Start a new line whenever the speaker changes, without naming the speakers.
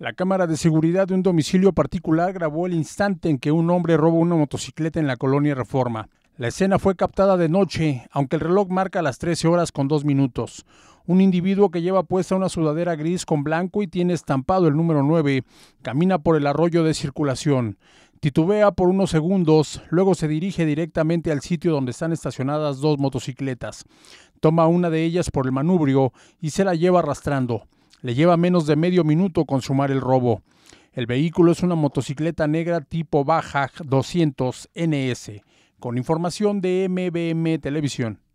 La cámara de seguridad de un domicilio particular grabó el instante en que un hombre roba una motocicleta en la colonia Reforma. La escena fue captada de noche, aunque el reloj marca las 13 horas con dos minutos. Un individuo que lleva puesta una sudadera gris con blanco y tiene estampado el número 9 camina por el arroyo de circulación. Titubea por unos segundos, luego se dirige directamente al sitio donde están estacionadas dos motocicletas. Toma una de ellas por el manubrio y se la lleva arrastrando. Le lleva menos de medio minuto consumar el robo. El vehículo es una motocicleta negra tipo Baja 200 NS, con información de MBM Televisión.